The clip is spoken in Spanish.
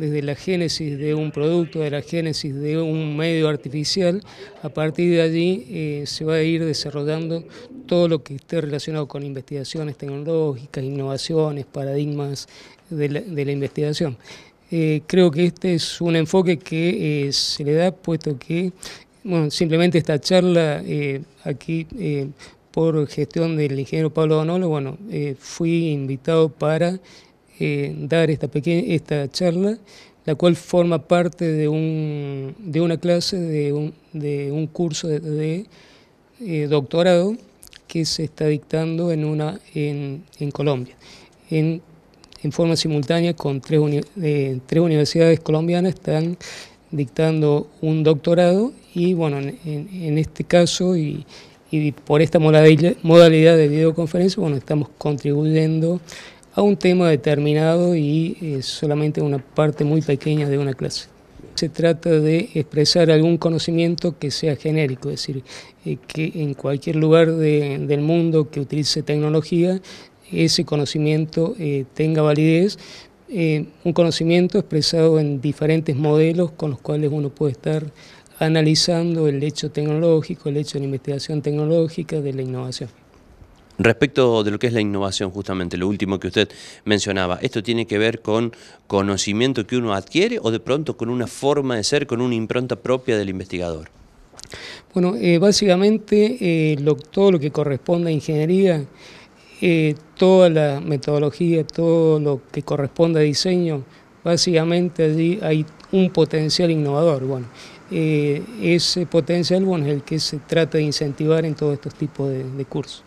desde la génesis de un producto, de la génesis de un medio artificial, a partir de allí eh, se va a ir desarrollando todo lo que esté relacionado con investigaciones tecnológicas, innovaciones, paradigmas de la, investigación. Eh, creo que este es un enfoque que eh, se le da, puesto que bueno, simplemente esta charla aquí por gestión del ingeniero Pablo Donolo, bueno, fui invitado para eh, dar esta, pequeña, esta charla, la cual forma parte de, un, de una clase, de un, de un curso de, eh, doctorado que se está dictando en, una, en, Colombia, en, forma simultánea con tres, eh, tres universidades colombianas, están dictando un doctorado y bueno, en, este caso y, y por esta modalidad de videoconferencia, bueno, estamos contribuyendo a un tema determinado y eh, solamente una parte muy pequeña de una clase. Se trata de expresar algún conocimiento que sea genérico, es decir, eh, que en cualquier lugar del mundo que utilice tecnología, ese conocimiento eh, tenga validez, un conocimiento expresado en diferentes modelos con los cuales uno puede estar analizando el hecho tecnológico, el hecho de la investigación tecnológica, de la innovación. Respecto de lo que es la innovación, justamente, lo último que usted mencionaba, ¿esto tiene que ver con conocimiento que uno adquiere o de pronto con una forma de ser, con una impronta propia del investigador? Bueno, eh, básicamente eh, todo lo que corresponde a ingeniería, eh, toda la metodología, todo lo que corresponde a diseño, básicamente allí hay un potencial innovador. Bueno, ese potencial bueno, es el que se trata de incentivar en todos estos tipos de cursos.